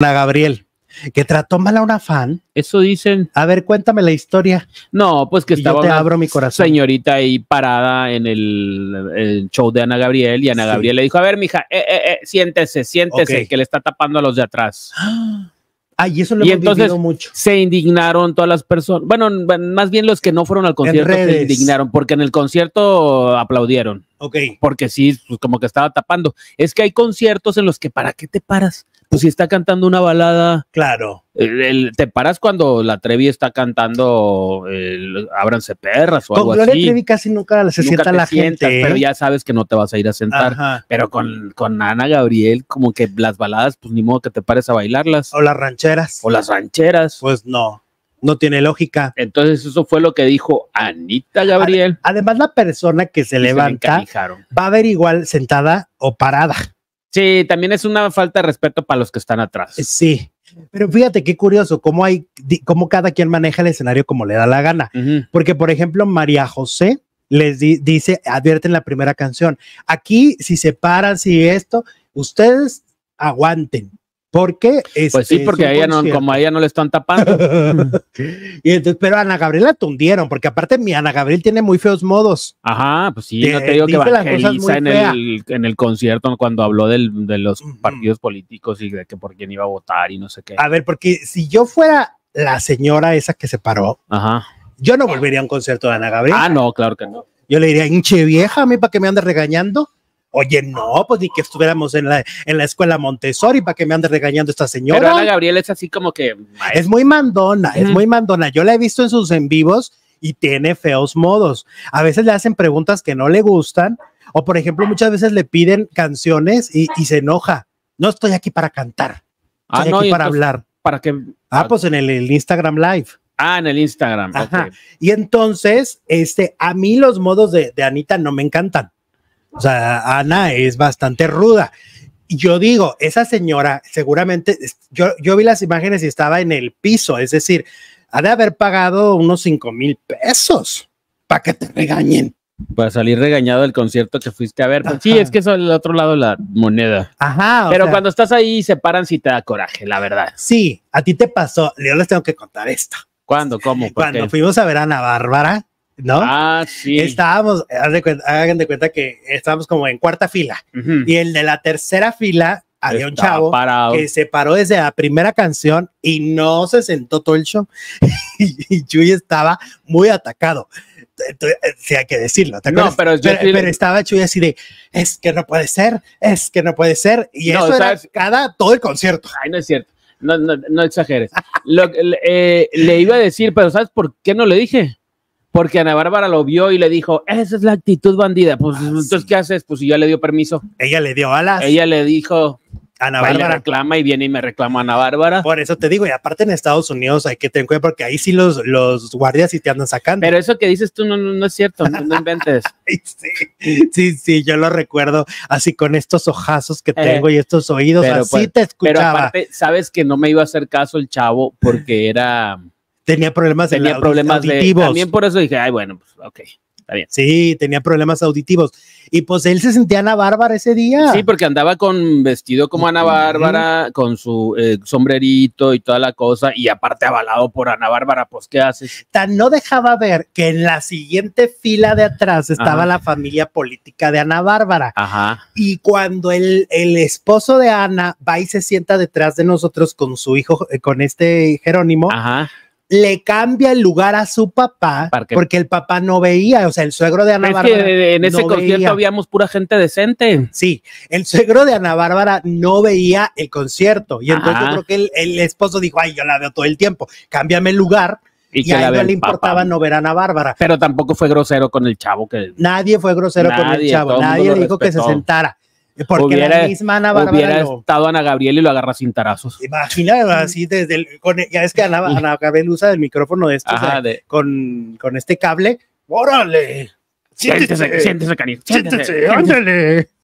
Ana Gabriel, que trató mal a una fan. Eso dicen. A ver, cuéntame la historia. No, pues que estaba abro mi corazón. señorita ahí parada en el, show de Ana Gabriel y Ana Gabriel le dijo, a ver, mija, eh, eh, eh, siéntese, siéntese, que le está tapando a los de atrás. Ah, y eso lo y entonces mucho. se indignaron todas las personas. Bueno, más bien los que no fueron al concierto se indignaron, porque en el concierto aplaudieron. Ok. Porque sí, pues como que estaba tapando. Es que hay conciertos en los que, ¿para qué te paras? pues si está cantando una balada. Claro. te paras cuando la Trevi está cantando Ábranse perras o algo así. Con Trevi casi nunca se sienta la gente. Pero ¿eh? ya sabes que no te vas a ir a sentar. Pero con, con, Ana Gabriel, como que las baladas, pues ni modo que te pares a bailarlas. O las rancheras. O las rancheras. Pues no. No tiene lógica. Entonces, eso fue lo que dijo Anita Gabriel. además, la persona que se levanta va a ver igual sentada o parada. Sí, también es una falta de respeto para los que están atrás. Eh, sí, pero fíjate qué curioso, cómo hay, cómo cada quien maneja el escenario como le da la gana. Porque, por ejemplo, María José les dice, advierten la primera canción. Aquí, si se paran, si esto, ustedes aguanten. Porque es, pues sí, porque no, como a ella no le están tapando. y entonces, pero a Ana Gabriel la tundieron, porque aparte mi Ana Gabriel tiene muy feos modos. Ajá, pues sí, no te digo que evangeliza en el, en el concierto cuando habló de los partidos políticos y de que por quién iba a votar y no sé qué. A ver, porque si yo fuera la señora esa que se paró, Ajá. yo no volvería a un concierto de Ana Gabriel. Ah, no, claro que no. Yo le diría, hinche vieja, a mí para que me ande regañando Oye, no, pues ni que estuviéramos en la, en la escuela Montessori para que me ande regañando esta señora. Pero Ana Gabriel es así como que. Es muy mandona, es muy mandona. Yo la he visto en sus en vivos y tiene feos modos. A veces le hacen preguntas que no le gustan, o por ejemplo, muchas veces le piden canciones y, se enoja. No estoy aquí para cantar, ah, estoy aquí para hablar. ¿Para que Ah, pues en el, Instagram Live. Ah, en el Instagram. Ajá. Y entonces, este, a mí los modos de Anita no me encantan. O sea, Ana es bastante ruda. Yo digo, esa señora seguramente, yo, vi las imágenes y estaba en el piso, es decir, ha de haber pagado unos 5 mil pesos para que te regañen. Para salir regañado del concierto que fuiste a ver. Pues sí, es que eso es el otro lado la moneda. Ajá. Pero cuando estás ahí se paran si te da coraje, la verdad. Sí, a ti te pasó. Yo les tengo que contar esto. ¿Cuándo? ¿Cómo? Cuando fuimos a ver a Ana Bárbara, ¿no? Ah, sí. Estábamos, hagan de cuenta que estábamos como en cuarta fila y el de la tercera fila había un chavo que se paró desde la primera canción y no se sentó todo el show. y Chuy estaba muy atacado. Entonces, eh, hay que decirlo. no, pero, estaba Chuy así de es que no puede ser, es que no puede ser. Y eso era cada todo el concierto. Ay, no es cierto. No, no, no exageres. Eh, le iba a decir, pero ¿sabes por qué no le dije? porque Ana Bárbara lo vio y le dijo, esa es la actitud bandida. Pues ah, entonces, ¿qué haces? Pues ya le dio permiso. Ella le dio alas. Ella le dijo, Ana Bárbara. reclama y viene y me reclama Ana Bárbara. Por eso te digo, y aparte en Estados Unidos hay que tener cuidado porque ahí sí los, los guardias sí te andan sacando. Pero eso que dices tú no, es cierto, no, inventes. sí, sí, yo lo recuerdo así con estos ojazos que eh, tengo y estos oídos, así pues, te escuchaba. Pero aparte, sabes que no me iba a hacer caso el chavo porque era... Tenía problemas, tenía problemas auditivos. también por eso dije, ay, bueno, pues, ok. Está bien. Sí, tenía problemas auditivos. Y pues él se sentía Ana Bárbara ese día. Sí, porque andaba con vestido como Ana Bárbara, con su eh, sombrerito y toda la cosa, y aparte avalado por Ana Bárbara, pues ¿qué haces? Tan no dejaba ver que en la siguiente fila de atrás estaba la familia política de Ana Bárbara. Ajá. Y cuando el, el, esposo de Ana va y se sienta detrás de nosotros con su hijo, eh, con este Jerónimo. Ajá le cambia el lugar a su papá porque el papá no veía, o sea, el suegro de Ana es Que en ese concierto habíamos pura gente decente. Sí, el suegro de Ana Bárbara no veía el concierto y entonces creo que el, esposo dijo, ay, yo la veo todo el tiempo, cámbiame el lugar. Y, a él no le importaba no ver a Ana Bárbara. Pero tampoco fue grosero con el chavo que... Nadie fue grosero con el chavo, nadie dijo que se sentara porque hubiera, la misma Ana Bárbara. Hubiera estado Ana Gabriel y lo agarra sin tarazos. imagínate así desde el. ya es que Ana, Ana, Gabriel usa el micrófono de estos, eh, Con, con este cable. ¡Órale! Siéntese, siéntese, siéntese, siéntese, siéntese, ándale.